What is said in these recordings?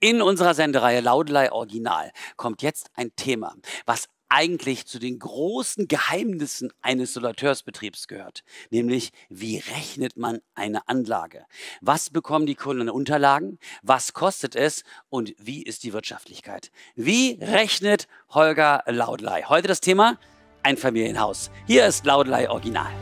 In unserer Sendereihe Laudelei Original kommt jetzt ein Thema, was eigentlich zu den großen Geheimnissen eines Solateursbetriebs gehört, nämlich wie rechnet man eine Anlage? Was bekommen die Kunden an Unterlagen? Was kostet es? Und wie ist die Wirtschaftlichkeit? Wie rechnet Holger Laudelei? Heute das Thema Einfamilienhaus. Hier ist Laudelei Original.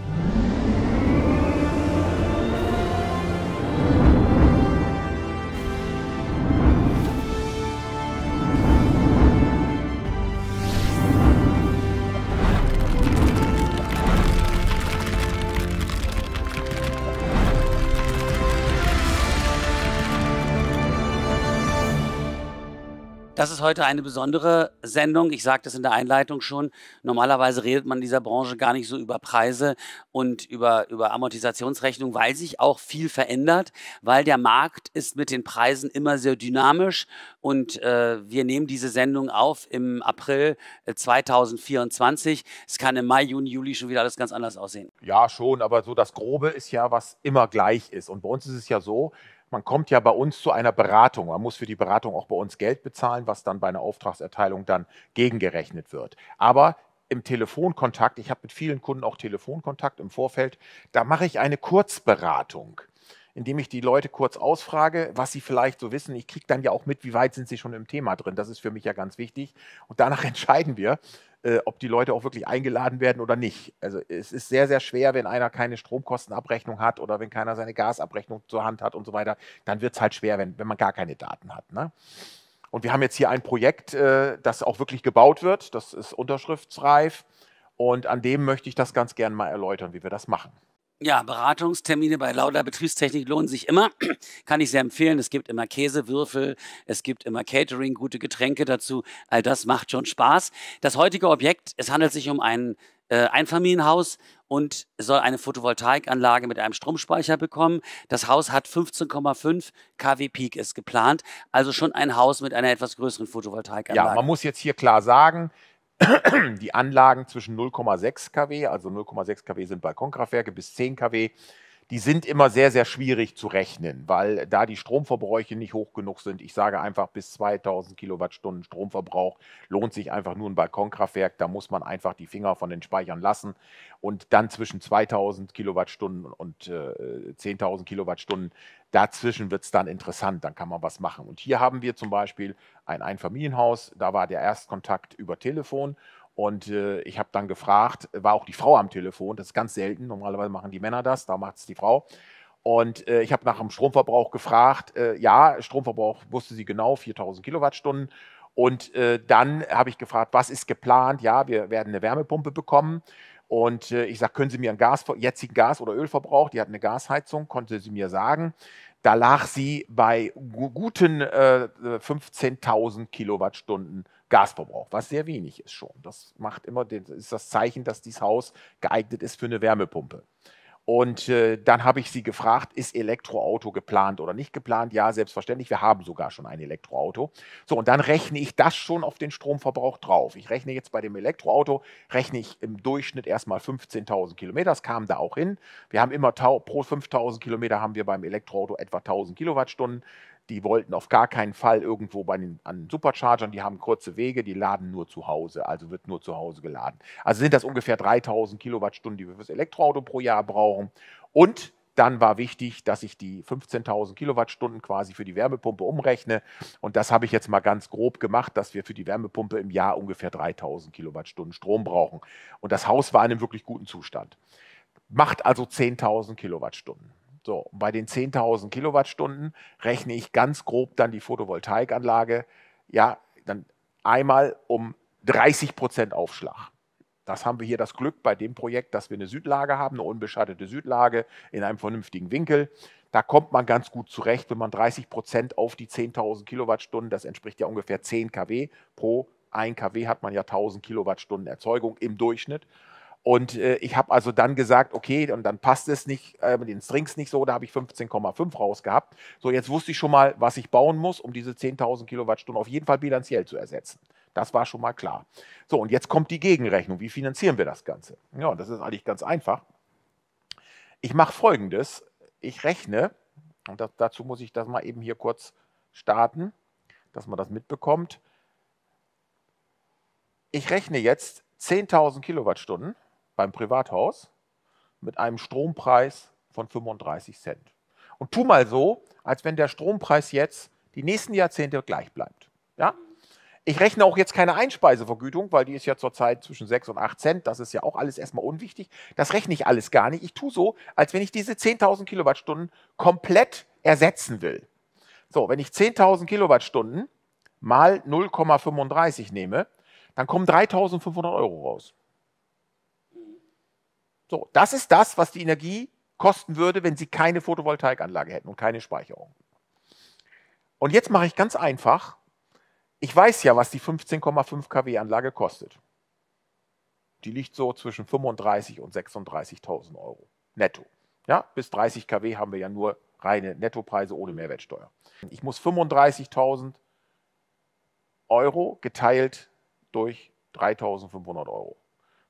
Das ist heute eine besondere Sendung. Ich sagte es in der Einleitung schon. Normalerweise redet man in dieser Branche gar nicht so über Preise und über, über Amortisationsrechnung, weil sich auch viel verändert, weil der Markt ist mit den Preisen immer sehr dynamisch und äh, wir nehmen diese Sendung auf im April 2024. Äh, es kann im Mai, Juni, Juli schon wieder alles ganz anders aussehen. Ja, schon, aber so das Grobe ist ja, was immer gleich ist. Und bei uns ist es ja so, man kommt ja bei uns zu einer Beratung. Man muss für die Beratung auch bei uns Geld bezahlen, was dann bei einer Auftragserteilung dann gegengerechnet wird. Aber im Telefonkontakt, ich habe mit vielen Kunden auch Telefonkontakt im Vorfeld, da mache ich eine Kurzberatung indem ich die Leute kurz ausfrage, was sie vielleicht so wissen. Ich kriege dann ja auch mit, wie weit sind sie schon im Thema drin. Das ist für mich ja ganz wichtig. Und danach entscheiden wir, äh, ob die Leute auch wirklich eingeladen werden oder nicht. Also es ist sehr, sehr schwer, wenn einer keine Stromkostenabrechnung hat oder wenn keiner seine Gasabrechnung zur Hand hat und so weiter, dann wird es halt schwer, wenn, wenn man gar keine Daten hat. Ne? Und wir haben jetzt hier ein Projekt, äh, das auch wirklich gebaut wird, das ist unterschriftsreif und an dem möchte ich das ganz gerne mal erläutern, wie wir das machen. Ja, Beratungstermine bei Lauda Betriebstechnik lohnen sich immer. Kann ich sehr empfehlen. Es gibt immer Käsewürfel, es gibt immer Catering, gute Getränke dazu. All das macht schon Spaß. Das heutige Objekt, es handelt sich um ein äh, Einfamilienhaus und soll eine Photovoltaikanlage mit einem Stromspeicher bekommen. Das Haus hat 15,5 kW Peak ist geplant, also schon ein Haus mit einer etwas größeren Photovoltaikanlage. Ja, man muss jetzt hier klar sagen, die Anlagen zwischen 0,6 kW, also 0,6 kW sind Balkonkraftwerke, bis 10 kW die sind immer sehr, sehr schwierig zu rechnen, weil da die Stromverbräuche nicht hoch genug sind. Ich sage einfach, bis 2000 Kilowattstunden Stromverbrauch lohnt sich einfach nur ein Balkonkraftwerk. Da muss man einfach die Finger von den Speichern lassen. Und dann zwischen 2000 Kilowattstunden und äh, 10.000 Kilowattstunden, dazwischen wird es dann interessant. Dann kann man was machen. Und hier haben wir zum Beispiel ein Einfamilienhaus. Da war der Erstkontakt über Telefon. Und äh, ich habe dann gefragt, war auch die Frau am Telefon, das ist ganz selten, normalerweise machen die Männer das, da macht es die Frau. Und äh, ich habe nach dem Stromverbrauch gefragt, äh, ja, Stromverbrauch wusste sie genau, 4000 Kilowattstunden. Und äh, dann habe ich gefragt, was ist geplant? Ja, wir werden eine Wärmepumpe bekommen. Und äh, ich sage, können Sie mir einen Gas, jetzigen Gas- oder Ölverbrauch? Die hat eine Gasheizung, konnte sie mir sagen. Da lag sie bei guten äh, 15.000 äh, Kilowattstunden Gasverbrauch, was sehr wenig ist schon. Das macht immer, den, ist das Zeichen, dass dieses Haus geeignet ist für eine Wärmepumpe. Und äh, dann habe ich sie gefragt, ist Elektroauto geplant oder nicht geplant? Ja, selbstverständlich, wir haben sogar schon ein Elektroauto. So, und dann rechne ich das schon auf den Stromverbrauch drauf. Ich rechne jetzt bei dem Elektroauto, rechne ich im Durchschnitt erstmal 15.000 Kilometer. Das kam da auch hin. Wir haben immer pro 5.000 Kilometer haben wir beim Elektroauto etwa 1.000 Kilowattstunden die wollten auf gar keinen Fall irgendwo bei den, an Superchargern, die haben kurze Wege, die laden nur zu Hause, also wird nur zu Hause geladen. Also sind das ungefähr 3000 Kilowattstunden, die wir fürs Elektroauto pro Jahr brauchen. Und dann war wichtig, dass ich die 15.000 Kilowattstunden quasi für die Wärmepumpe umrechne. Und das habe ich jetzt mal ganz grob gemacht, dass wir für die Wärmepumpe im Jahr ungefähr 3.000 Kilowattstunden Strom brauchen. Und das Haus war in einem wirklich guten Zustand. Macht also 10.000 Kilowattstunden. So, bei den 10.000 Kilowattstunden rechne ich ganz grob dann die Photovoltaikanlage, ja, dann einmal um 30 Prozent Aufschlag. Das haben wir hier das Glück bei dem Projekt, dass wir eine Südlage haben, eine unbeschattete Südlage in einem vernünftigen Winkel. Da kommt man ganz gut zurecht, wenn man 30 Prozent auf die 10.000 Kilowattstunden, das entspricht ja ungefähr 10 kW pro 1 kW hat man ja 1000 Kilowattstunden Erzeugung im Durchschnitt. Und äh, ich habe also dann gesagt, okay, und dann passt es nicht äh, mit den Strings nicht so, da habe ich 15,5 rausgehabt. So, jetzt wusste ich schon mal, was ich bauen muss, um diese 10.000 Kilowattstunden auf jeden Fall bilanziell zu ersetzen. Das war schon mal klar. So, und jetzt kommt die Gegenrechnung. Wie finanzieren wir das Ganze? Ja, und das ist eigentlich ganz einfach. Ich mache folgendes. Ich rechne, und das, dazu muss ich das mal eben hier kurz starten, dass man das mitbekommt. Ich rechne jetzt 10.000 Kilowattstunden beim Privathaus mit einem Strompreis von 35 Cent. Und tu mal so, als wenn der Strompreis jetzt die nächsten Jahrzehnte gleich bleibt. Ja? Ich rechne auch jetzt keine Einspeisevergütung, weil die ist ja zurzeit zwischen 6 und 8 Cent. Das ist ja auch alles erstmal unwichtig. Das rechne ich alles gar nicht. Ich tue so, als wenn ich diese 10.000 Kilowattstunden komplett ersetzen will. So, wenn ich 10.000 Kilowattstunden mal 0,35 nehme, dann kommen 3.500 Euro raus. So, das ist das, was die Energie kosten würde, wenn Sie keine Photovoltaikanlage hätten und keine Speicherung. Und jetzt mache ich ganz einfach. Ich weiß ja, was die 15,5 kW Anlage kostet. Die liegt so zwischen 35 und 36.000 Euro netto. Ja, bis 30 kW haben wir ja nur reine Nettopreise ohne Mehrwertsteuer. Ich muss 35.000 Euro geteilt durch 3.500 Euro.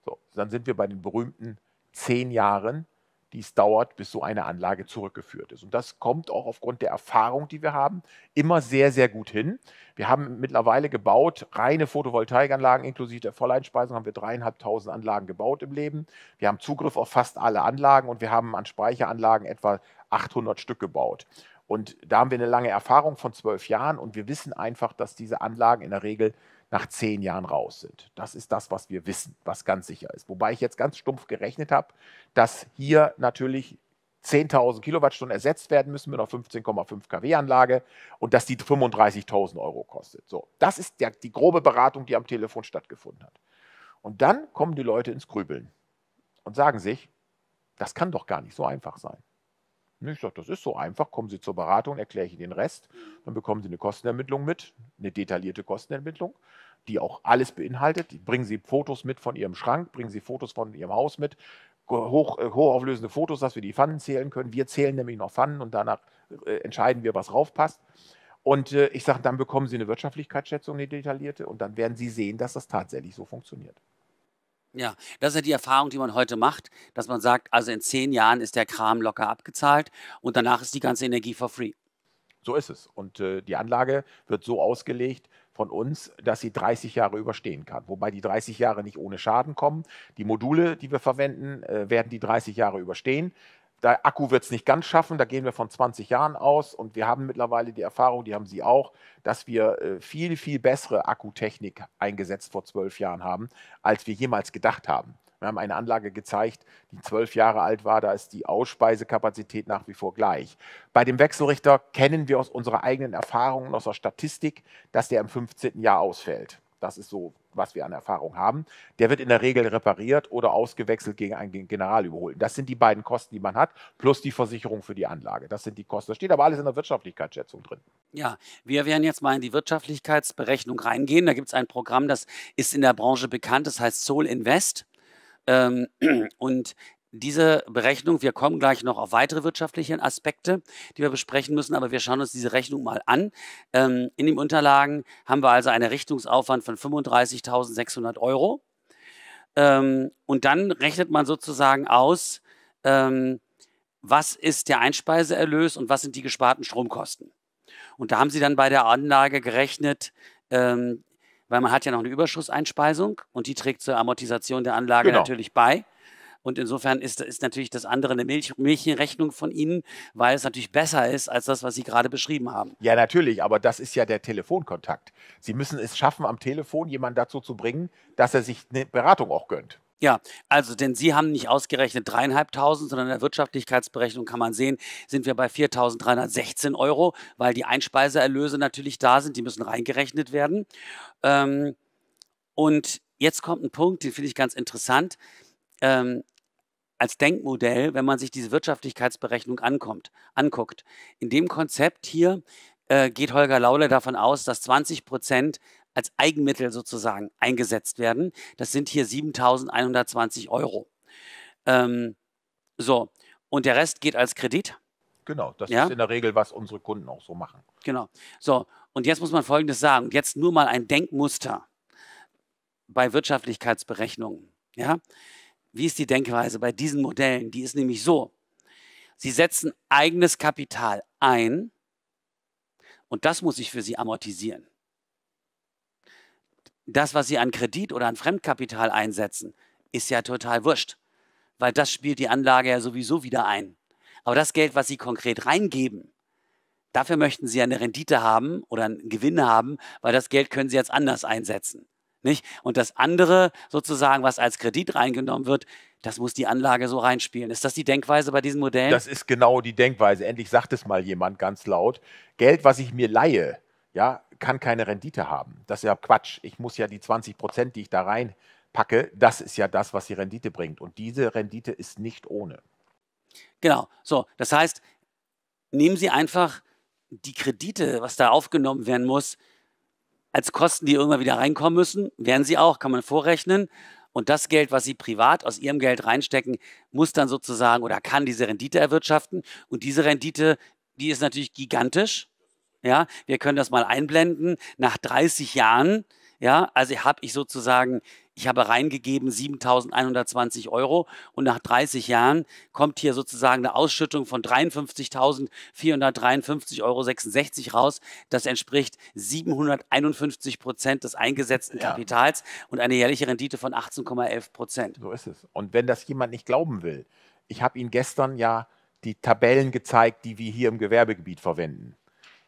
So, dann sind wir bei den berühmten zehn Jahren, die es dauert, bis so eine Anlage zurückgeführt ist. Und das kommt auch aufgrund der Erfahrung, die wir haben, immer sehr, sehr gut hin. Wir haben mittlerweile gebaut, reine Photovoltaikanlagen inklusive der Volleinspeisung haben wir dreieinhalbtausend Anlagen gebaut im Leben. Wir haben Zugriff auf fast alle Anlagen und wir haben an Speicheranlagen etwa 800 Stück gebaut. Und da haben wir eine lange Erfahrung von zwölf Jahren und wir wissen einfach, dass diese Anlagen in der Regel nach zehn Jahren raus sind. Das ist das, was wir wissen, was ganz sicher ist. Wobei ich jetzt ganz stumpf gerechnet habe, dass hier natürlich 10.000 Kilowattstunden ersetzt werden müssen mit einer 15,5 kW-Anlage und dass die 35.000 Euro kostet. So, das ist der, die grobe Beratung, die am Telefon stattgefunden hat. Und dann kommen die Leute ins Grübeln und sagen sich, das kann doch gar nicht so einfach sein. Ne, ich sage, das ist so einfach. Kommen Sie zur Beratung, erkläre ich Ihnen den Rest. Dann bekommen Sie eine Kostenermittlung mit, eine detaillierte Kostenermittlung, die auch alles beinhaltet. Bringen Sie Fotos mit von Ihrem Schrank, bringen Sie Fotos von Ihrem Haus mit, hoch, äh, hochauflösende Fotos, dass wir die Pfannen zählen können. Wir zählen nämlich noch Pfannen und danach äh, entscheiden wir, was raufpasst. Und äh, ich sage, dann bekommen Sie eine Wirtschaftlichkeitsschätzung, eine detaillierte, und dann werden Sie sehen, dass das tatsächlich so funktioniert. Ja, das ist ja die Erfahrung, die man heute macht, dass man sagt, also in zehn Jahren ist der Kram locker abgezahlt und danach ist die ganze Energie for free. So ist es. Und äh, die Anlage wird so ausgelegt von uns, dass sie 30 Jahre überstehen kann. Wobei die 30 Jahre nicht ohne Schaden kommen. Die Module, die wir verwenden, äh, werden die 30 Jahre überstehen. Der Akku wird es nicht ganz schaffen, da gehen wir von 20 Jahren aus und wir haben mittlerweile die Erfahrung, die haben Sie auch, dass wir äh, viel, viel bessere Akkutechnik eingesetzt vor zwölf Jahren haben, als wir jemals gedacht haben. Wir haben eine Anlage gezeigt, die zwölf Jahre alt war, da ist die Ausspeisekapazität nach wie vor gleich. Bei dem Wechselrichter kennen wir aus unserer eigenen Erfahrung und aus der Statistik, dass der im 15. Jahr ausfällt das ist so, was wir an Erfahrung haben, der wird in der Regel repariert oder ausgewechselt gegen einen General überholt. Das sind die beiden Kosten, die man hat, plus die Versicherung für die Anlage. Das sind die Kosten. Das steht aber alles in der Wirtschaftlichkeitsschätzung drin. Ja, wir werden jetzt mal in die Wirtschaftlichkeitsberechnung reingehen. Da gibt es ein Programm, das ist in der Branche bekannt, das heißt Soul Invest. Ähm, und diese Berechnung, wir kommen gleich noch auf weitere wirtschaftliche Aspekte, die wir besprechen müssen, aber wir schauen uns diese Rechnung mal an. Ähm, in den Unterlagen haben wir also einen Richtungsaufwand von 35.600 Euro. Ähm, und dann rechnet man sozusagen aus, ähm, was ist der Einspeiseerlös und was sind die gesparten Stromkosten. Und da haben sie dann bei der Anlage gerechnet, ähm, weil man hat ja noch eine Überschusseinspeisung und die trägt zur Amortisation der Anlage genau. natürlich bei. Und insofern ist, ist natürlich das andere eine Milch, Milchenrechnung von Ihnen, weil es natürlich besser ist als das, was Sie gerade beschrieben haben. Ja, natürlich, aber das ist ja der Telefonkontakt. Sie müssen es schaffen, am Telefon jemanden dazu zu bringen, dass er sich eine Beratung auch gönnt. Ja, also denn Sie haben nicht ausgerechnet dreieinhalbtausend, sondern in der Wirtschaftlichkeitsberechnung kann man sehen, sind wir bei 4.316 Euro, weil die Einspeiseerlöse natürlich da sind, die müssen reingerechnet werden. Ähm, und jetzt kommt ein Punkt, den finde ich ganz interessant. Ähm, als Denkmodell, wenn man sich diese Wirtschaftlichkeitsberechnung ankommt, anguckt. In dem Konzept hier äh, geht Holger Laule davon aus, dass 20 Prozent als Eigenmittel sozusagen eingesetzt werden. Das sind hier 7.120 Euro. Ähm, so, und der Rest geht als Kredit. Genau, das ja? ist in der Regel, was unsere Kunden auch so machen. Genau. So, und jetzt muss man Folgendes sagen. Jetzt nur mal ein Denkmuster bei Wirtschaftlichkeitsberechnungen. Ja, wie ist die Denkweise bei diesen Modellen? Die ist nämlich so. Sie setzen eigenes Kapital ein und das muss ich für Sie amortisieren. Das, was Sie an Kredit oder an Fremdkapital einsetzen, ist ja total wurscht, weil das spielt die Anlage ja sowieso wieder ein. Aber das Geld, was Sie konkret reingeben, dafür möchten Sie ja eine Rendite haben oder einen Gewinn haben, weil das Geld können Sie jetzt anders einsetzen. Nicht? Und das andere sozusagen, was als Kredit reingenommen wird, das muss die Anlage so reinspielen. Ist das die Denkweise bei diesen Modellen? Das ist genau die Denkweise. Endlich sagt es mal jemand ganz laut. Geld, was ich mir leihe, ja, kann keine Rendite haben. Das ist ja Quatsch. Ich muss ja die 20 Prozent, die ich da reinpacke, das ist ja das, was die Rendite bringt. Und diese Rendite ist nicht ohne. Genau. So, das heißt, nehmen Sie einfach die Kredite, was da aufgenommen werden muss, als Kosten, die irgendwann wieder reinkommen müssen. Werden sie auch, kann man vorrechnen. Und das Geld, was sie privat aus ihrem Geld reinstecken, muss dann sozusagen oder kann diese Rendite erwirtschaften. Und diese Rendite, die ist natürlich gigantisch. Ja, wir können das mal einblenden. Nach 30 Jahren, ja, also habe ich sozusagen ich habe reingegeben 7.120 Euro und nach 30 Jahren kommt hier sozusagen eine Ausschüttung von 53.453,66 Euro raus. Das entspricht 751 Prozent des eingesetzten Kapitals ja. und eine jährliche Rendite von 18,11 Prozent. So ist es. Und wenn das jemand nicht glauben will, ich habe Ihnen gestern ja die Tabellen gezeigt, die wir hier im Gewerbegebiet verwenden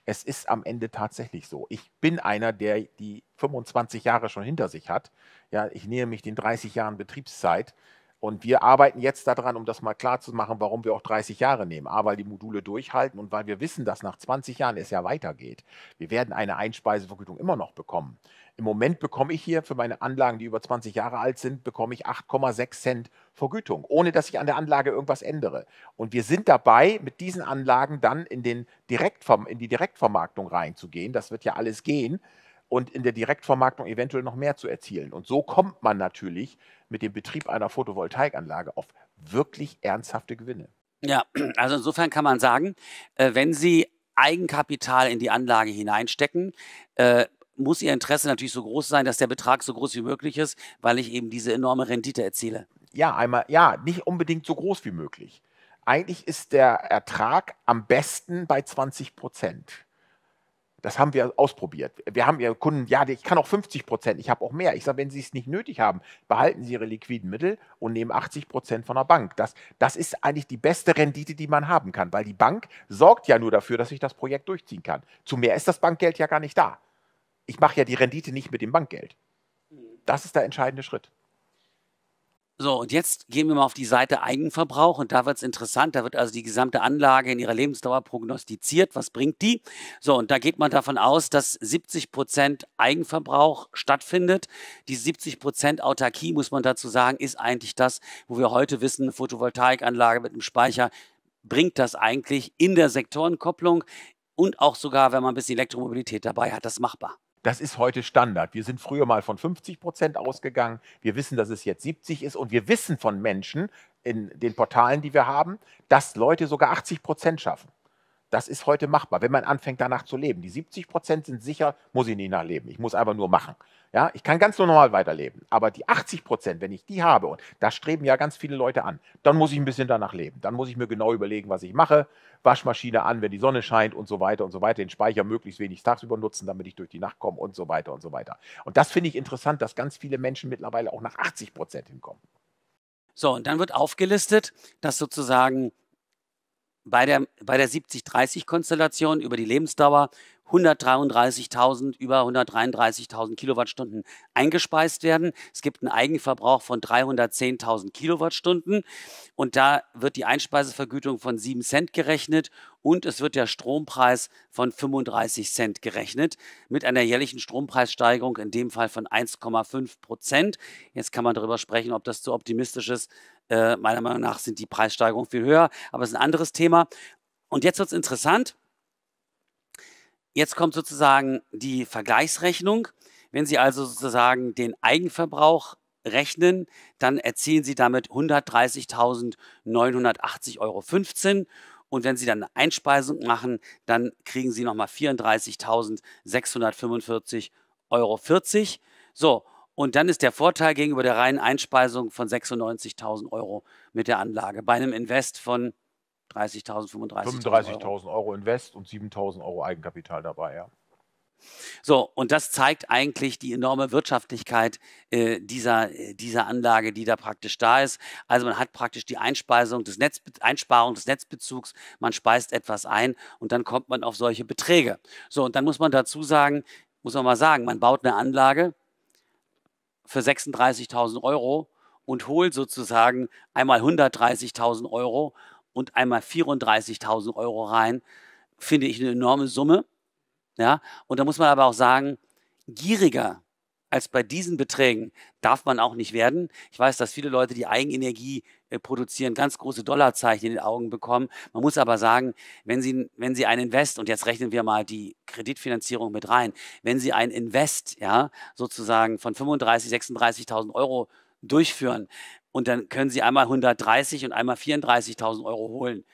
es ist am Ende tatsächlich so. Ich bin einer, der die 25 Jahre schon hinter sich hat. Ja, ich nähe mich den 30 Jahren Betriebszeit. Und wir arbeiten jetzt daran, um das mal klar zu machen, warum wir auch 30 Jahre nehmen. A, weil die Module durchhalten und weil wir wissen, dass nach 20 Jahren es ja weitergeht. Wir werden eine Einspeisevergütung immer noch bekommen. Im Moment bekomme ich hier für meine Anlagen, die über 20 Jahre alt sind, bekomme ich 8,6 Cent Vergütung, ohne dass ich an der Anlage irgendwas ändere. Und wir sind dabei, mit diesen Anlagen dann in, den Direktverm in die Direktvermarktung reinzugehen. Das wird ja alles gehen. Und in der Direktvermarktung eventuell noch mehr zu erzielen. Und so kommt man natürlich mit dem Betrieb einer Photovoltaikanlage auf wirklich ernsthafte Gewinne. Ja, also insofern kann man sagen, äh, wenn Sie Eigenkapital in die Anlage hineinstecken, äh, muss Ihr Interesse natürlich so groß sein, dass der Betrag so groß wie möglich ist, weil ich eben diese enorme Rendite erziele. Ja, einmal, ja, nicht unbedingt so groß wie möglich. Eigentlich ist der Ertrag am besten bei 20 Prozent. Das haben wir ausprobiert. Wir haben Ihre Kunden, ja, ich kann auch 50 Prozent, ich habe auch mehr. Ich sage, wenn Sie es nicht nötig haben, behalten Sie Ihre liquiden Mittel und nehmen 80 Prozent von der Bank. Das, das ist eigentlich die beste Rendite, die man haben kann, weil die Bank sorgt ja nur dafür, dass ich das Projekt durchziehen kann. Zu mehr ist das Bankgeld ja gar nicht da. Ich mache ja die Rendite nicht mit dem Bankgeld. Mhm. Das ist der entscheidende Schritt. So, und jetzt gehen wir mal auf die Seite Eigenverbrauch und da wird es interessant. Da wird also die gesamte Anlage in ihrer Lebensdauer prognostiziert. Was bringt die? So, und da geht man davon aus, dass 70 Prozent Eigenverbrauch stattfindet. Die 70 Prozent Autarkie, muss man dazu sagen, ist eigentlich das, wo wir heute wissen, Photovoltaikanlage mit einem Speicher bringt das eigentlich in der Sektorenkopplung und auch sogar, wenn man ein bisschen Elektromobilität dabei hat, das machbar. Das ist heute Standard. Wir sind früher mal von 50 Prozent ausgegangen. Wir wissen, dass es jetzt 70 ist. Und wir wissen von Menschen in den Portalen, die wir haben, dass Leute sogar 80 Prozent schaffen. Das ist heute machbar, wenn man anfängt, danach zu leben. Die 70 Prozent sind sicher, muss ich nicht nachleben. Ich muss einfach nur machen. Ja, ich kann ganz normal weiterleben. Aber die 80 Prozent, wenn ich die habe, und da streben ja ganz viele Leute an, dann muss ich ein bisschen danach leben. Dann muss ich mir genau überlegen, was ich mache. Waschmaschine an, wenn die Sonne scheint und so weiter und so weiter. Den Speicher möglichst wenig tagsüber nutzen, damit ich durch die Nacht komme und so weiter und so weiter. Und das finde ich interessant, dass ganz viele Menschen mittlerweile auch nach 80 Prozent hinkommen. So, und dann wird aufgelistet, dass sozusagen bei der, bei der 70-30-Konstellation über die Lebensdauer 133.000, über 133.000 Kilowattstunden eingespeist werden. Es gibt einen Eigenverbrauch von 310.000 Kilowattstunden und da wird die Einspeisevergütung von 7 Cent gerechnet und es wird der Strompreis von 35 Cent gerechnet mit einer jährlichen Strompreissteigerung in dem Fall von 1,5 Prozent. Jetzt kann man darüber sprechen, ob das zu optimistisch ist. Äh, meiner Meinung nach sind die Preissteigerungen viel höher, aber es ist ein anderes Thema. Und jetzt wird es interessant. Jetzt kommt sozusagen die Vergleichsrechnung. Wenn Sie also sozusagen den Eigenverbrauch rechnen, dann erzielen Sie damit 130.980,15 Euro. Und wenn Sie dann eine Einspeisung machen, dann kriegen Sie nochmal 34.645,40 Euro. So, und dann ist der Vorteil gegenüber der reinen Einspeisung von 96.000 Euro mit der Anlage bei einem Invest von 30.000, 35.000 Euro. Euro Invest und 7.000 Euro Eigenkapital dabei, ja. So, und das zeigt eigentlich die enorme Wirtschaftlichkeit äh, dieser, äh, dieser Anlage, die da praktisch da ist. Also man hat praktisch die Einspeisung des Netz, Einsparung des Netzbezugs, man speist etwas ein und dann kommt man auf solche Beträge. So, und dann muss man dazu sagen, muss man mal sagen, man baut eine Anlage für 36.000 Euro und holt sozusagen einmal 130.000 Euro und einmal 34.000 Euro rein, finde ich eine enorme Summe. Ja? Und da muss man aber auch sagen, gieriger als bei diesen Beträgen darf man auch nicht werden. Ich weiß, dass viele Leute, die Eigenenergie äh, produzieren, ganz große Dollarzeichen in den Augen bekommen. Man muss aber sagen, wenn Sie, wenn Sie ein Invest, und jetzt rechnen wir mal die Kreditfinanzierung mit rein, wenn Sie ein Invest, ja, sozusagen von 35.000, 36.000 Euro durchführen, und dann können sie einmal 130 und einmal 34.000 Euro holen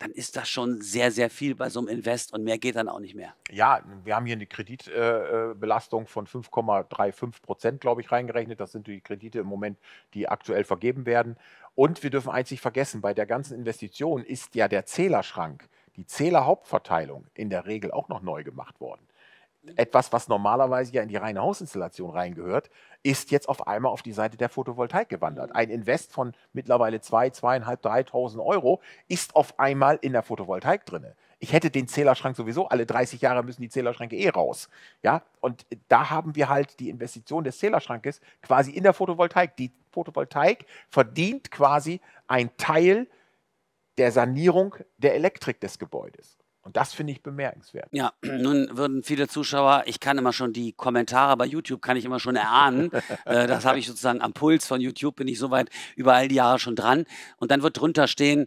dann ist das schon sehr, sehr viel bei so einem Invest und mehr geht dann auch nicht mehr. Ja, wir haben hier eine Kreditbelastung von 5,35 Prozent, glaube ich, reingerechnet. Das sind die Kredite im Moment, die aktuell vergeben werden. Und wir dürfen einzig vergessen, bei der ganzen Investition ist ja der Zählerschrank, die Zählerhauptverteilung in der Regel auch noch neu gemacht worden. Etwas, was normalerweise ja in die reine Hausinstallation reingehört, ist jetzt auf einmal auf die Seite der Photovoltaik gewandert. Ein Invest von mittlerweile 2, zwei, 2.500, 3.000 Euro ist auf einmal in der Photovoltaik drin. Ich hätte den Zählerschrank sowieso, alle 30 Jahre müssen die Zählerschränke eh raus. Ja? Und da haben wir halt die Investition des Zählerschrankes quasi in der Photovoltaik. Die Photovoltaik verdient quasi einen Teil der Sanierung der Elektrik des Gebäudes. Und das finde ich bemerkenswert. Ja, nun würden viele Zuschauer, ich kann immer schon die Kommentare bei YouTube, kann ich immer schon erahnen. äh, das habe ich sozusagen am Puls von YouTube, bin ich soweit über all die Jahre schon dran. Und dann wird drunter stehen,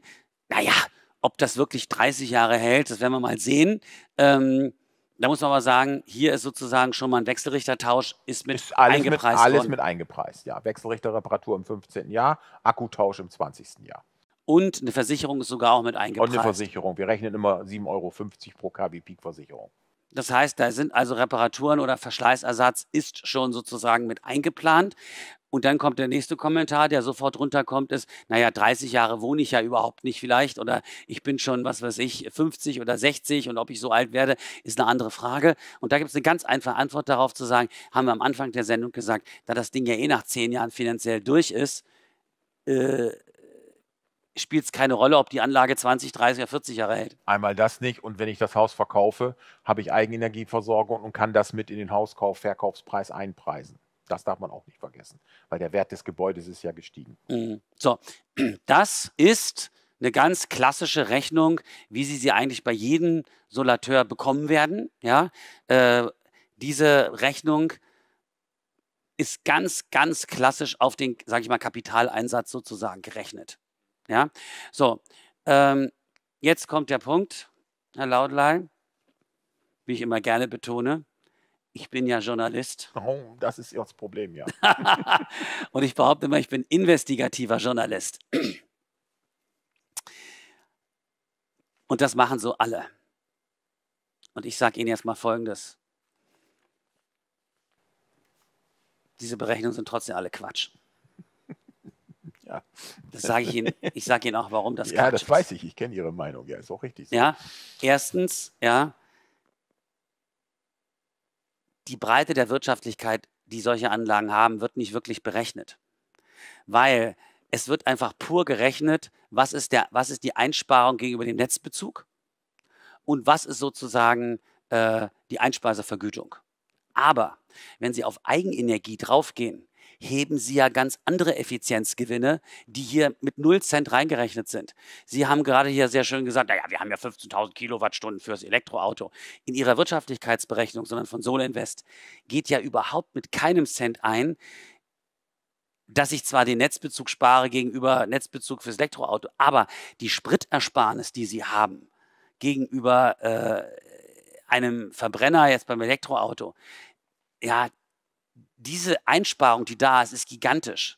naja, ob das wirklich 30 Jahre hält, das werden wir mal sehen. Ähm, da muss man aber sagen, hier ist sozusagen schon mal ein Wechselrichtertausch, ist mit ist alles eingepreist. Mit, alles worden. mit eingepreist, ja. Wechselrichterreparatur im 15. Jahr, Akkutausch im 20. Jahr. Und eine Versicherung ist sogar auch mit eingepreist. Und eine Versicherung. Wir rechnen immer 7,50 Euro pro KW Peak-Versicherung. Das heißt, da sind also Reparaturen oder Verschleißersatz ist schon sozusagen mit eingeplant. Und dann kommt der nächste Kommentar, der sofort runterkommt, ist, naja, 30 Jahre wohne ich ja überhaupt nicht vielleicht oder ich bin schon, was weiß ich, 50 oder 60 und ob ich so alt werde, ist eine andere Frage. Und da gibt es eine ganz einfache Antwort darauf zu sagen, haben wir am Anfang der Sendung gesagt, da das Ding ja eh nach zehn Jahren finanziell durch ist, äh, spielt es keine Rolle, ob die Anlage 20, 30 oder 40 Jahre hält. Einmal das nicht. Und wenn ich das Haus verkaufe, habe ich Eigenenergieversorgung und kann das mit in den Hauskauf, Verkaufspreis einpreisen. Das darf man auch nicht vergessen, weil der Wert des Gebäudes ist ja gestiegen. Mhm. So, das ist eine ganz klassische Rechnung, wie Sie sie eigentlich bei jedem Solateur bekommen werden. Ja, äh, diese Rechnung ist ganz, ganz klassisch auf den, sage ich mal, Kapitaleinsatz sozusagen gerechnet. Ja? So, ähm, jetzt kommt der Punkt, Herr Laudley, wie ich immer gerne betone. Ich bin ja Journalist. Oh, das ist das Problem, ja. Und ich behaupte immer, ich bin investigativer Journalist. Und das machen so alle. Und ich sage Ihnen jetzt mal Folgendes. Diese Berechnungen sind trotzdem alle Quatsch. Ja. Das sage ich Ihnen. Ich sage Ihnen auch, warum das Ja, das ist. weiß ich. Ich kenne Ihre Meinung. Ja, ist auch richtig. Ja, erstens, ja, die Breite der Wirtschaftlichkeit, die solche Anlagen haben, wird nicht wirklich berechnet. Weil es wird einfach pur gerechnet, was ist, der, was ist die Einsparung gegenüber dem Netzbezug und was ist sozusagen äh, die Einspeisevergütung. Aber wenn Sie auf Eigenenergie draufgehen, heben Sie ja ganz andere Effizienzgewinne, die hier mit 0 Cent reingerechnet sind. Sie haben gerade hier sehr schön gesagt, naja, wir haben ja 15.000 Kilowattstunden fürs Elektroauto. In Ihrer Wirtschaftlichkeitsberechnung, sondern von Solar Invest, geht ja überhaupt mit keinem Cent ein, dass ich zwar den Netzbezug spare gegenüber Netzbezug fürs Elektroauto, aber die Spritersparnis, die Sie haben gegenüber äh, einem Verbrenner jetzt beim Elektroauto, ja, diese Einsparung, die da ist, ist gigantisch.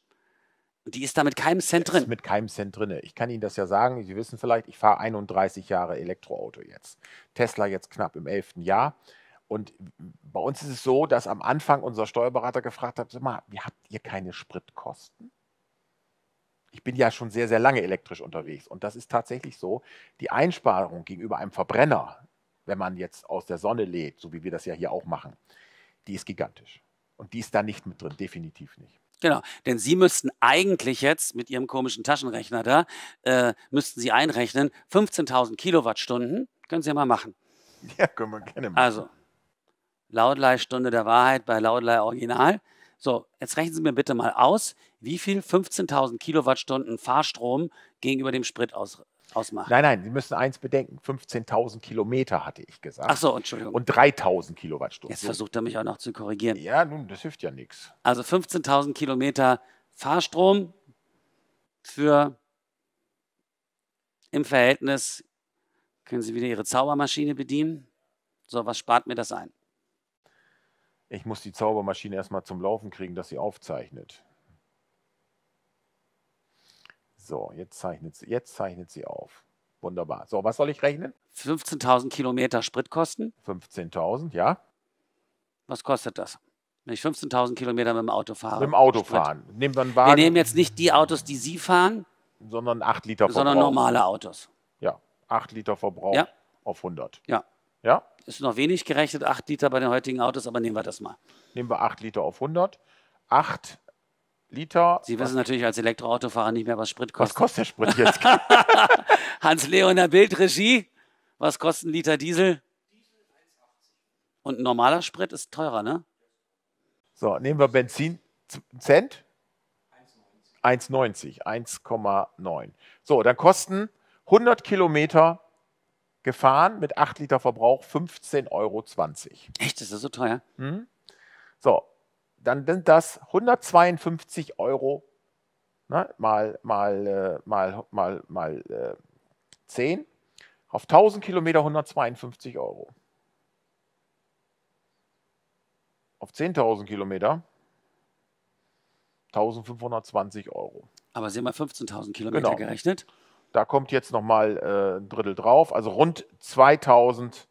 Und die ist da mit keinem Cent drin. Ist mit keinem Cent drin. Ich kann Ihnen das ja sagen. Sie wissen vielleicht, ich fahre 31 Jahre Elektroauto jetzt. Tesla jetzt knapp im 11. Jahr. Und bei uns ist es so, dass am Anfang unser Steuerberater gefragt hat: Sag mal, wie habt ihr keine Spritkosten? Ich bin ja schon sehr, sehr lange elektrisch unterwegs. Und das ist tatsächlich so. Die Einsparung gegenüber einem Verbrenner, wenn man jetzt aus der Sonne lädt, so wie wir das ja hier auch machen, die ist gigantisch. Und die ist da nicht mit drin, definitiv nicht. Genau, denn Sie müssten eigentlich jetzt mit Ihrem komischen Taschenrechner da, äh, müssten Sie einrechnen, 15.000 Kilowattstunden, können Sie ja mal machen. Ja, können wir gerne machen. Also, Lautleihstunde der Wahrheit bei Laudlei Original. So, jetzt rechnen Sie mir bitte mal aus, wie viel 15.000 Kilowattstunden Fahrstrom gegenüber dem Sprit aus, ausmachen. Nein, nein, Sie müssen eins bedenken: 15.000 Kilometer hatte ich gesagt. Ach so, Entschuldigung. Und 3.000 Kilowattstunden. Jetzt versucht er mich auch noch zu korrigieren. Ja, nun, das hilft ja nichts. Also 15.000 Kilometer Fahrstrom für im Verhältnis können Sie wieder Ihre Zaubermaschine bedienen. So, was spart mir das ein? Ich muss die Zaubermaschine erstmal zum Laufen kriegen, dass sie aufzeichnet. So, jetzt zeichnet, sie, jetzt zeichnet sie auf. Wunderbar. So, was soll ich rechnen? 15.000 Kilometer Spritkosten. 15.000, ja. Was kostet das? Wenn ich 15.000 Kilometer mit dem Auto fahre. Mit dem Auto Sprit. fahren. Nehmen wir, einen Wagen, wir nehmen jetzt nicht die Autos, die Sie fahren. Sondern 8 Liter Verbrauch. Sondern normale Autos. Ja, 8 Liter Verbrauch ja. auf 100. Ja. Ja. Ist noch wenig gerechnet, 8 Liter bei den heutigen Autos, aber nehmen wir das mal. Nehmen wir 8 Liter auf 100. 8 Liter. Sie wissen natürlich als Elektroautofahrer nicht mehr, was Sprit kostet. Was kostet der Sprit jetzt? Hans-Leoner Bild, Regie. Was kostet ein Liter Diesel? Und ein normaler Sprit ist teurer, ne? So, nehmen wir Benzin. Cent? 1,90. 1,9. So, dann kosten 100 Kilometer gefahren mit 8 Liter Verbrauch 15,20 Euro. Echt? Ist das so teuer? Hm? So, dann sind das 152 Euro ne, mal, mal, äh, mal, mal, mal äh, 10 auf 1000 Kilometer 152 Euro. Auf 10.000 Kilometer 1520 Euro. Aber Sie haben mal 15.000 Kilometer genau. gerechnet. Da kommt jetzt nochmal äh, ein Drittel drauf, also rund 2000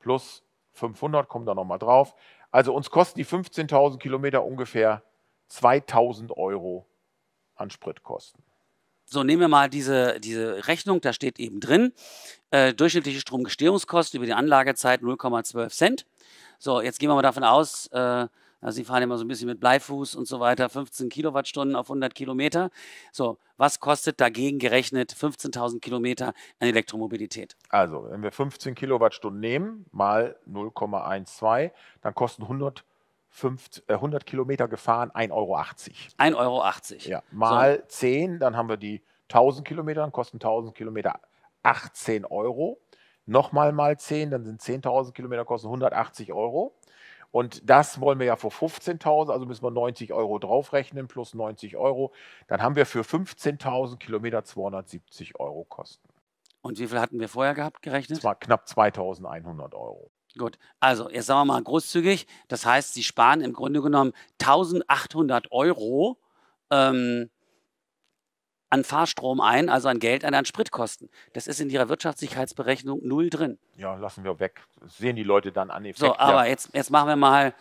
plus 500 kommen da nochmal drauf. Also uns kosten die 15.000 Kilometer ungefähr 2.000 Euro an Spritkosten. So, nehmen wir mal diese, diese Rechnung, da steht eben drin, äh, durchschnittliche Stromgestehungskosten über die Anlagezeit 0,12 Cent. So, jetzt gehen wir mal davon aus, äh, also sie fahren immer so ein bisschen mit Bleifuß und so weiter, 15 Kilowattstunden auf 100 Kilometer. So, was kostet dagegen gerechnet 15.000 Kilometer an Elektromobilität? Also, wenn wir 15 Kilowattstunden nehmen, mal 0,12, dann kosten 100 100 äh, Kilometer gefahren 1,80 Euro. 1,80 Euro. Ja, mal so. 10, dann haben wir die 1000 Kilometer, dann kosten 1000 Kilometer 18 Euro. Nochmal mal 10, dann sind 10.000 Kilometer, kosten 180 Euro. Und das wollen wir ja für 15.000, also müssen wir 90 Euro draufrechnen plus 90 Euro. Dann haben wir für 15.000 Kilometer 270 Euro Kosten. Und wie viel hatten wir vorher gehabt gerechnet? Zwar knapp 2.100 Euro. Gut, also jetzt sagen wir mal großzügig. Das heißt, Sie sparen im Grunde genommen 1.800 Euro. Ähm, an Fahrstrom ein, also an Geld, an, an Spritkosten. Das ist in Ihrer Wirtschaftssicherheitsberechnung null drin. Ja, lassen wir weg. sehen die Leute dann an Effekt. So, aber ja. jetzt, jetzt machen wir mal,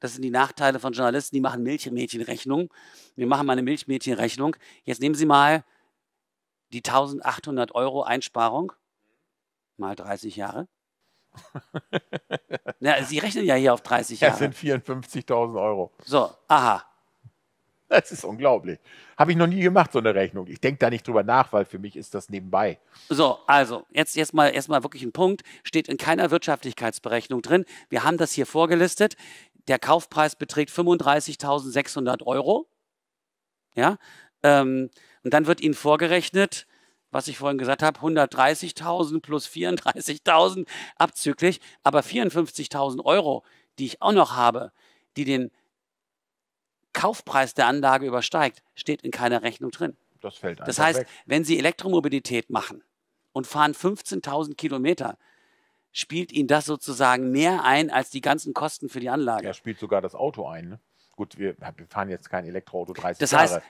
das sind die Nachteile von Journalisten, die machen Milchmädchenrechnung. Wir machen mal eine Milchmädchenrechnung. Jetzt nehmen Sie mal die 1800 Euro Einsparung mal 30 Jahre. Na, Sie rechnen ja hier auf 30 Jahre. Das sind 54.000 Euro. So, aha. Das ist unglaublich. Habe ich noch nie gemacht, so eine Rechnung. Ich denke da nicht drüber nach, weil für mich ist das nebenbei. So, also, jetzt, jetzt mal erstmal wirklich ein Punkt. Steht in keiner Wirtschaftlichkeitsberechnung drin. Wir haben das hier vorgelistet. Der Kaufpreis beträgt 35.600 Euro. Ja, ähm, und dann wird Ihnen vorgerechnet, was ich vorhin gesagt habe, 130.000 plus 34.000 abzüglich, aber 54.000 Euro, die ich auch noch habe, die den Kaufpreis der Anlage übersteigt, steht in keiner Rechnung drin. Das fällt Das heißt, weg. wenn Sie Elektromobilität machen und fahren 15.000 Kilometer, spielt Ihnen das sozusagen mehr ein als die ganzen Kosten für die Anlage. Ja, spielt sogar das Auto ein. Ne? Gut, wir, fahren jetzt kein Elektroauto 30 das Jahre. Heißt,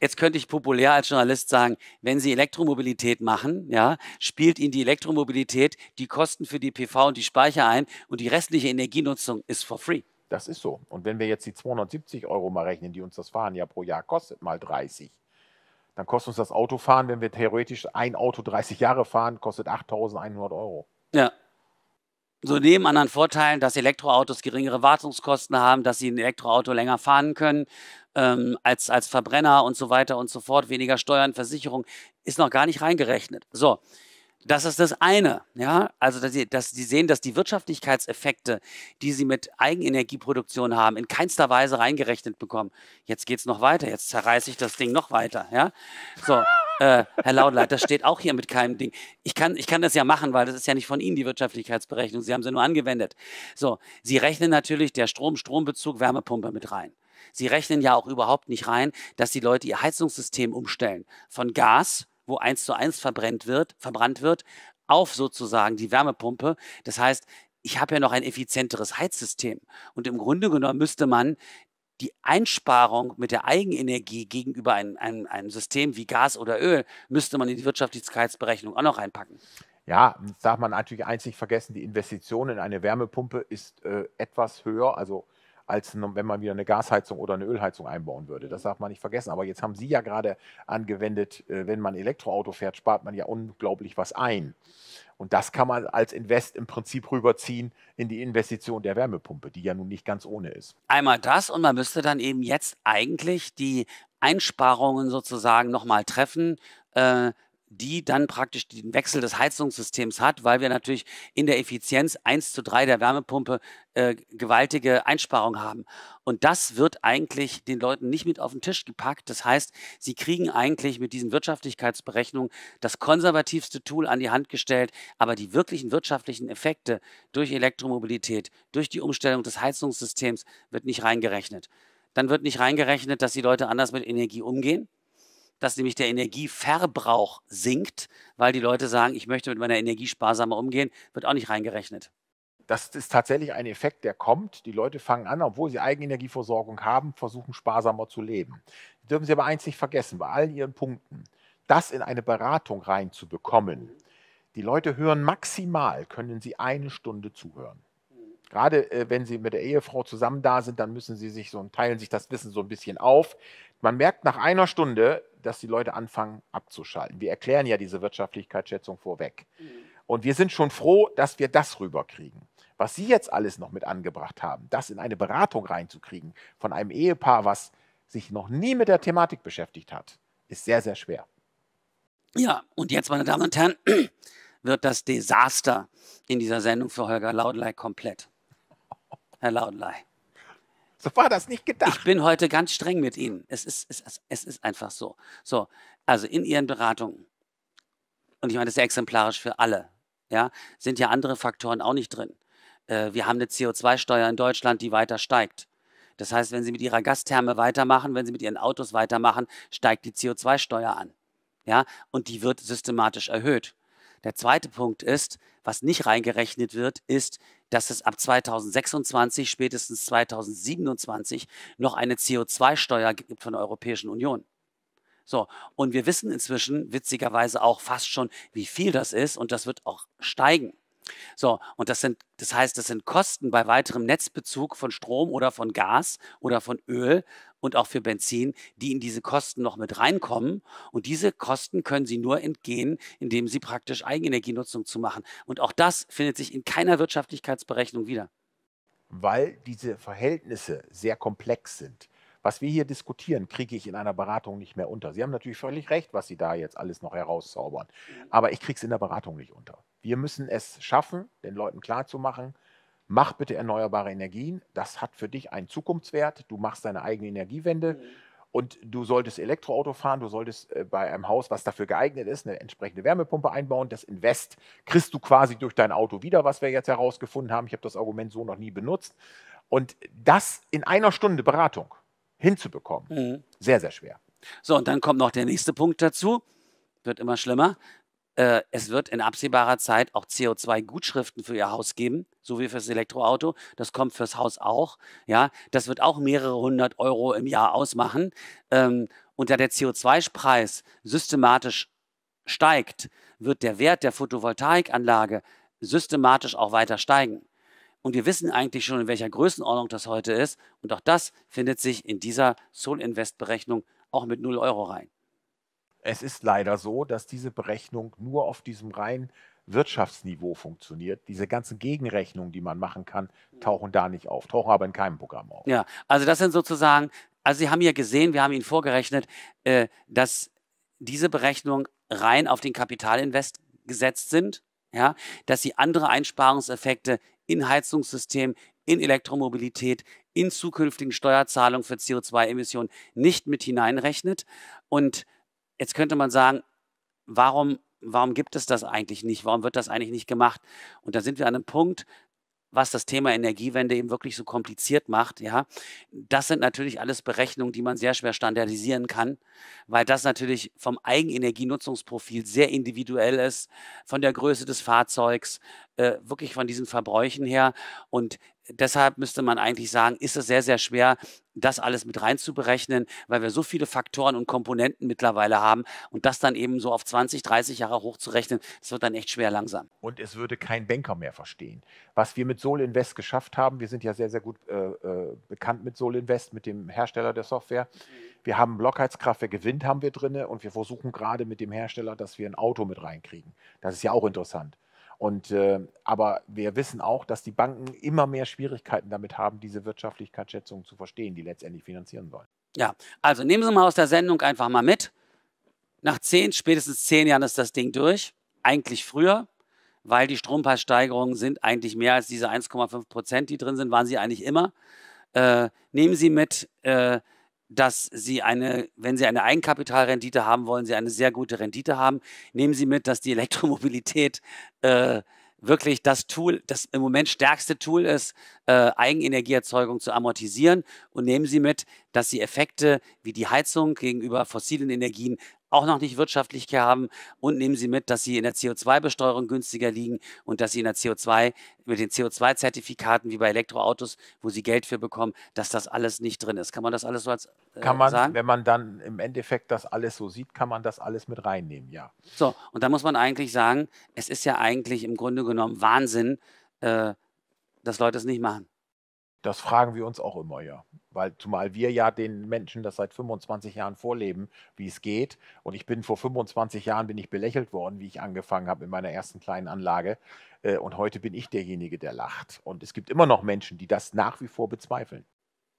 jetzt könnte ich populär als Journalist sagen, wenn Sie Elektromobilität machen, ja, spielt Ihnen die Elektromobilität die Kosten für die PV und die Speicher ein und die restliche Energienutzung ist for free. Das ist so. Und wenn wir jetzt die 270 Euro mal rechnen, die uns das Fahren ja pro Jahr kostet, mal 30, dann kostet uns das Autofahren, wenn wir theoretisch ein Auto 30 Jahre fahren, kostet 8.100 Euro. Ja. So neben anderen Vorteilen, dass Elektroautos geringere Wartungskosten haben, dass sie ein Elektroauto länger fahren können ähm, als, als Verbrenner und so weiter und so fort, weniger Steuern, Versicherung, ist noch gar nicht reingerechnet. So, das ist das eine, ja. Also, dass sie, dass sie sehen, dass die Wirtschaftlichkeitseffekte, die sie mit Eigenenergieproduktion haben, in keinster Weise reingerechnet bekommen. Jetzt geht es noch weiter, jetzt zerreiße ich das Ding noch weiter, ja. So, äh, Herr Laudleit, das steht auch hier mit keinem Ding. Ich kann, ich kann das ja machen, weil das ist ja nicht von Ihnen die Wirtschaftlichkeitsberechnung. Sie haben sie nur angewendet. So, Sie rechnen natürlich der Strom, Strombezug, Wärmepumpe mit rein. Sie rechnen ja auch überhaupt nicht rein, dass die Leute ihr Heizungssystem umstellen von Gas wo eins zu eins verbrennt wird, verbrannt wird, auf sozusagen die Wärmepumpe. Das heißt, ich habe ja noch ein effizienteres Heizsystem. Und im Grunde genommen müsste man die Einsparung mit der Eigenenergie gegenüber einem, einem, einem System wie Gas oder Öl, müsste man in die Wirtschaftlichkeitsberechnung auch noch reinpacken. Ja, darf man natürlich einzig vergessen, die Investition in eine Wärmepumpe ist äh, etwas höher, also als wenn man wieder eine Gasheizung oder eine Ölheizung einbauen würde. Das mhm. darf man nicht vergessen. Aber jetzt haben Sie ja gerade angewendet, äh, wenn man Elektroauto fährt, spart man ja unglaublich was ein. Und das kann man als Invest im Prinzip rüberziehen in die Investition der Wärmepumpe, die ja nun nicht ganz ohne ist. Einmal das und man müsste dann eben jetzt eigentlich die Einsparungen sozusagen nochmal treffen, äh, die dann praktisch den Wechsel des Heizungssystems hat, weil wir natürlich in der Effizienz 1 zu 3 der Wärmepumpe äh, gewaltige Einsparungen haben. Und das wird eigentlich den Leuten nicht mit auf den Tisch gepackt. Das heißt, sie kriegen eigentlich mit diesen Wirtschaftlichkeitsberechnungen das konservativste Tool an die Hand gestellt, aber die wirklichen wirtschaftlichen Effekte durch Elektromobilität, durch die Umstellung des Heizungssystems wird nicht reingerechnet. Dann wird nicht reingerechnet, dass die Leute anders mit Energie umgehen dass nämlich der Energieverbrauch sinkt, weil die Leute sagen, ich möchte mit meiner Energie sparsamer umgehen, wird auch nicht reingerechnet. Das ist tatsächlich ein Effekt, der kommt. Die Leute fangen an, obwohl sie Eigenenergieversorgung haben, versuchen sparsamer zu leben. Das dürfen Sie aber eins nicht vergessen, bei all Ihren Punkten, das in eine Beratung reinzubekommen. Die Leute hören maximal, können sie eine Stunde zuhören. Gerade äh, wenn sie mit der Ehefrau zusammen da sind, dann müssen sie sich so teilen sich das Wissen so ein bisschen auf. Man merkt nach einer Stunde, dass die Leute anfangen abzuschalten. Wir erklären ja diese Wirtschaftlichkeitsschätzung vorweg. Mhm. Und wir sind schon froh, dass wir das rüberkriegen. Was Sie jetzt alles noch mit angebracht haben, das in eine Beratung reinzukriegen von einem Ehepaar, was sich noch nie mit der Thematik beschäftigt hat, ist sehr, sehr schwer. Ja, und jetzt, meine Damen und Herren, wird das Desaster in dieser Sendung für Holger Laudlei komplett. Herr Laudlei. So war das nicht gedacht. Ich bin heute ganz streng mit Ihnen. Es ist, es, es ist einfach so. So, also in Ihren Beratungen, und ich meine, das ist ja exemplarisch für alle, ja, sind ja andere Faktoren auch nicht drin. Äh, wir haben eine CO2-Steuer in Deutschland, die weiter steigt. Das heißt, wenn Sie mit Ihrer Gastherme weitermachen, wenn Sie mit Ihren Autos weitermachen, steigt die CO2-Steuer an. Ja, und die wird systematisch erhöht. Der zweite Punkt ist, was nicht reingerechnet wird, ist, dass es ab 2026, spätestens 2027 noch eine CO2-Steuer gibt von der Europäischen Union. So, und wir wissen inzwischen witzigerweise auch fast schon, wie viel das ist und das wird auch steigen. So, und das sind, das heißt, das sind Kosten bei weiterem Netzbezug von Strom oder von Gas oder von Öl und auch für Benzin, die in diese Kosten noch mit reinkommen. Und diese Kosten können Sie nur entgehen, indem Sie praktisch Eigenenergienutzung zu machen. Und auch das findet sich in keiner Wirtschaftlichkeitsberechnung wieder. Weil diese Verhältnisse sehr komplex sind. Was wir hier diskutieren, kriege ich in einer Beratung nicht mehr unter. Sie haben natürlich völlig recht, was Sie da jetzt alles noch herauszaubern. Mhm. Aber ich kriege es in der Beratung nicht unter. Wir müssen es schaffen, den Leuten klarzumachen, mach bitte erneuerbare Energien, das hat für dich einen Zukunftswert, du machst deine eigene Energiewende. Mhm. Und du solltest Elektroauto fahren, du solltest äh, bei einem Haus, was dafür geeignet ist, eine entsprechende Wärmepumpe einbauen. Das Invest kriegst du quasi durch dein Auto wieder, was wir jetzt herausgefunden haben. Ich habe das Argument so noch nie benutzt. Und das in einer Stunde Beratung hinzubekommen, mhm. sehr, sehr schwer. So, und dann kommt noch der nächste Punkt dazu. Wird immer schlimmer äh, es wird in absehbarer Zeit auch CO2-Gutschriften für Ihr Haus geben, so wie fürs Elektroauto. Das kommt fürs Haus auch. Ja, das wird auch mehrere hundert Euro im Jahr ausmachen. Ähm, und da der CO2-Preis systematisch steigt, wird der Wert der Photovoltaikanlage systematisch auch weiter steigen. Und wir wissen eigentlich schon, in welcher Größenordnung das heute ist. Und auch das findet sich in dieser Soul Invest Berechnung auch mit 0 Euro rein. Es ist leider so, dass diese Berechnung nur auf diesem rein Wirtschaftsniveau funktioniert. Diese ganzen Gegenrechnungen, die man machen kann, tauchen da nicht auf, tauchen aber in keinem Programm auf. Ja, also das sind sozusagen, also Sie haben ja gesehen, wir haben Ihnen vorgerechnet, äh, dass diese Berechnungen rein auf den Kapitalinvest gesetzt sind, ja, dass Sie andere Einsparungseffekte in Heizungssystem, in Elektromobilität, in zukünftigen Steuerzahlungen für CO2-Emissionen nicht mit hineinrechnet. Und Jetzt könnte man sagen, warum, warum gibt es das eigentlich nicht? Warum wird das eigentlich nicht gemacht? Und da sind wir an einem Punkt, was das Thema Energiewende eben wirklich so kompliziert macht, ja, das sind natürlich alles Berechnungen, die man sehr schwer standardisieren kann, weil das natürlich vom Eigenenergienutzungsprofil sehr individuell ist, von der Größe des Fahrzeugs, äh, wirklich von diesen Verbräuchen her. Und deshalb müsste man eigentlich sagen, ist es sehr, sehr schwer, das alles mit reinzuberechnen, weil wir so viele Faktoren und Komponenten mittlerweile haben und das dann eben so auf 20, 30 Jahre hochzurechnen, das wird dann echt schwer langsam. Und es würde kein Banker mehr verstehen. Was wir mit Sol Invest geschafft haben, wir sind ja sehr, sehr gut äh, äh bekannt mit Sol Invest, mit dem Hersteller der Software. Wir haben Blockheizkraft, wer gewinnt haben wir drin und wir versuchen gerade mit dem Hersteller, dass wir ein Auto mit reinkriegen. Das ist ja auch interessant. Und, äh, aber wir wissen auch, dass die Banken immer mehr Schwierigkeiten damit haben, diese Wirtschaftlichkeitsschätzungen zu verstehen, die letztendlich finanzieren sollen. Ja, also nehmen Sie mal aus der Sendung einfach mal mit. Nach zehn, spätestens zehn Jahren ist das Ding durch. Eigentlich früher, weil die Strompreissteigerungen sind eigentlich mehr als diese 1,5 Prozent, die drin sind, waren sie eigentlich immer. Äh, nehmen Sie mit, äh, dass Sie eine, wenn Sie eine Eigenkapitalrendite haben wollen, Sie eine sehr gute Rendite haben. Nehmen Sie mit, dass die Elektromobilität äh, wirklich das Tool, das im Moment stärkste Tool ist, äh, Eigenenergieerzeugung zu amortisieren. Und nehmen Sie mit, dass Sie Effekte wie die Heizung gegenüber fossilen Energien auch noch nicht wirtschaftlich haben. Und nehmen Sie mit, dass Sie in der CO2-Besteuerung günstiger liegen und dass Sie in der CO2 mit den CO2-Zertifikaten wie bei Elektroautos, wo Sie Geld für bekommen, dass das alles nicht drin ist. Kann man das alles so als äh, kann man, sagen? Wenn man dann im Endeffekt das alles so sieht, kann man das alles mit reinnehmen, ja. So, und da muss man eigentlich sagen, es ist ja eigentlich im Grunde genommen Wahnsinn, äh, dass Leute es nicht machen. Das fragen wir uns auch immer, ja. Weil zumal wir ja den Menschen das seit 25 Jahren vorleben, wie es geht. Und ich bin vor 25 Jahren bin ich belächelt worden, wie ich angefangen habe in meiner ersten kleinen Anlage. Äh, und heute bin ich derjenige, der lacht. Und es gibt immer noch Menschen, die das nach wie vor bezweifeln.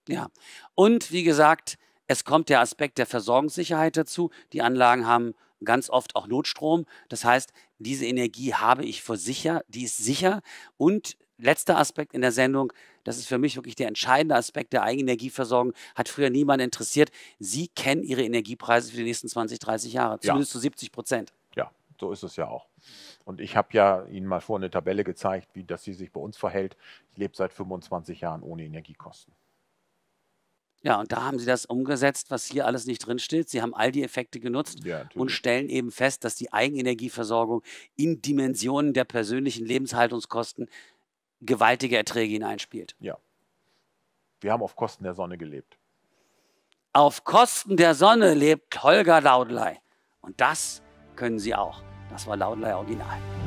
Ja. Und wie gesagt, es kommt der Aspekt der Versorgungssicherheit dazu. Die Anlagen haben ganz oft auch Notstrom. Das heißt, diese Energie habe ich vor sicher, die ist sicher und letzter Aspekt in der Sendung, das ist für mich wirklich der entscheidende Aspekt der Eigenenergieversorgung, hat früher niemand interessiert. Sie kennen Ihre Energiepreise für die nächsten 20, 30 Jahre, zumindest ja. zu 70 Prozent. Ja, so ist es ja auch. Und ich habe ja Ihnen mal vor eine Tabelle gezeigt, wie das sie sich bei uns verhält. Ich lebe seit 25 Jahren ohne Energiekosten. Ja, und da haben sie das umgesetzt, was hier alles nicht drinsteht. Sie haben all die Effekte genutzt ja, und stellen eben fest, dass die Eigenenergieversorgung in Dimensionen der persönlichen Lebenshaltungskosten gewaltige Erträge hineinspielt. Ja. Wir haben auf Kosten der Sonne gelebt. Auf Kosten der Sonne lebt Holger Laudelei. Und das können Sie auch. Das war Laudelei Original.